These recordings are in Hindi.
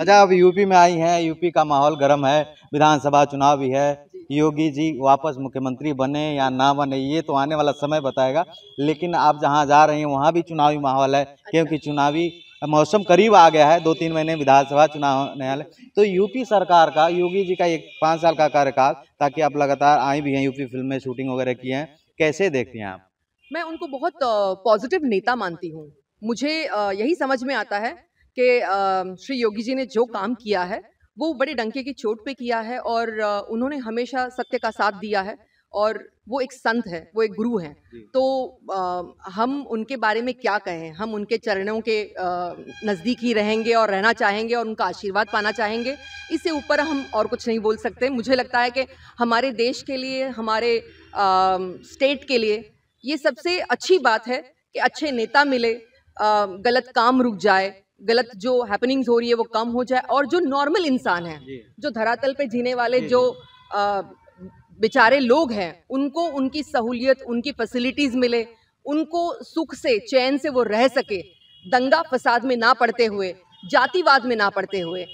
अच्छा अब यूपी में आई हैं यूपी का माहौल गर्म है विधानसभा चुनाव भी है योगी जी वापस मुख्यमंत्री बने या ना बने ये तो आने वाला समय बताएगा लेकिन आप जहाँ जा रहे हैं वहाँ भी चुनावी माहौल है क्योंकि अच्छा। चुनावी मौसम करीब आ गया है दो तीन महीने विधानसभा चुनाव न्यायालय तो यूपी सरकार का योगी जी का एक पाँच साल का कार्यकाल ताकि आप लगातार आए भी हैं यूपी फिल्म में शूटिंग वगैरह की है कैसे देखती हैं आप मैं उनको बहुत पॉजिटिव नेता मानती हूँ मुझे यही समझ में आता है कि श्री योगी जी ने जो काम किया है वो बड़े डंके की चोट पे किया है और उन्होंने हमेशा सत्य का साथ दिया है और वो एक संत है वो एक गुरु हैं तो आ, हम उनके बारे में क्या कहें हम उनके चरणों के नज़दीक ही रहेंगे और रहना चाहेंगे और उनका आशीर्वाद पाना चाहेंगे इससे ऊपर हम और कुछ नहीं बोल सकते मुझे लगता है कि हमारे देश के लिए हमारे आ, स्टेट के लिए ये सबसे अच्छी बात है कि अच्छे नेता मिले आ, गलत काम रुक जाए गलत जो हैपनिंग्स हो रही है वो कम हो जाए और जो नॉर्मल इंसान है जो धरातल पे जीने वाले जो बेचारे लोग हैं उनको उनकी सहूलियत उनकी फैसिलिटीज मिले उनको सुख से चैन से वो रह सके दंगा फसाद में ना पड़ते हुए जातिवाद में ना पड़ते हुए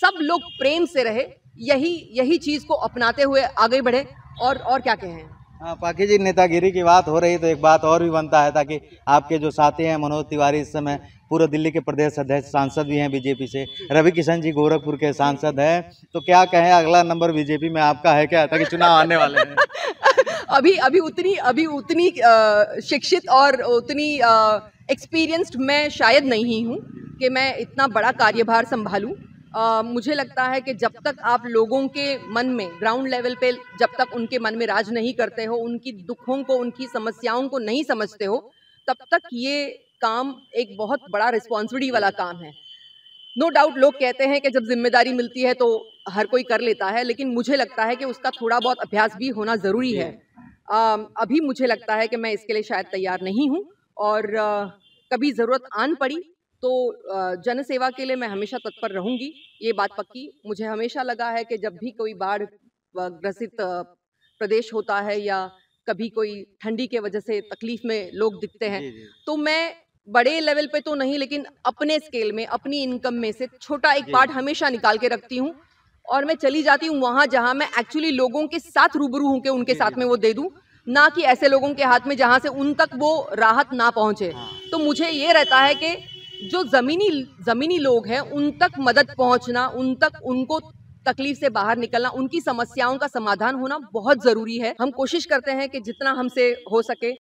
सब लोग प्रेम से रहे यही यही चीज़ को अपनाते हुए आगे बढ़े और और क्या कहें हाँ पाकि जी नेतागिरी की बात हो रही तो एक बात और भी बनता है ताकि आपके जो साथी हैं मनोज तिवारी इस समय पूरे दिल्ली के प्रदेश अध्यक्ष सांसद भी हैं बीजेपी से रवि किशन जी गोरखपुर के सांसद हैं तो क्या कहें अगला नंबर बीजेपी में आपका है क्या ताकि चुनाव आने वाले हैं अभी अभी उतनी अभी उतनी शिक्षित और उतनी एक्सपीरियंस्ड मैं शायद नहीं हूँ कि मैं इतना बड़ा कार्यभार संभालूँ आ, मुझे लगता है कि जब तक आप लोगों के मन में ग्राउंड लेवल पे जब तक उनके मन में राज नहीं करते हो उनकी दुखों को उनकी समस्याओं को नहीं समझते हो तब तक ये काम एक बहुत बड़ा रिस्पॉन्सिबिलिटी वाला काम है नो no डाउट लोग कहते हैं कि जब जिम्मेदारी मिलती है तो हर कोई कर लेता है लेकिन मुझे लगता है कि उसका थोड़ा बहुत अभ्यास भी होना ज़रूरी है आ, अभी मुझे लगता है कि मैं इसके लिए शायद तैयार नहीं हूँ और आ, कभी ज़रूरत आन पड़ी तो जन सेवा के लिए मैं हमेशा तत्पर रहूंगी ये बात पक्की मुझे हमेशा लगा है कि जब भी कोई बाढ़ ग्रसित प्रदेश होता है या कभी कोई ठंडी के वजह से तकलीफ में लोग दिखते हैं तो मैं बड़े लेवल पे तो नहीं लेकिन अपने स्केल में अपनी इनकम में से छोटा एक पार्ट हमेशा निकाल के रखती हूँ और मैं चली जाती हूँ वहाँ जहाँ मैं एक्चुअली लोगों के साथ रूबरू हूँ उनके साथ में वो दे दूँ ना कि ऐसे लोगों के हाथ में जहाँ से उन तक वो राहत ना पहुँचे हाँ। तो मुझे ये रहता है कि जो ज़मीनी ज़मीनी लोग हैं उन तक मदद पहुंचना उन तक उनको तकलीफ से बाहर निकलना उनकी समस्याओं का समाधान होना बहुत ज़रूरी है हम कोशिश करते हैं कि जितना हमसे हो सके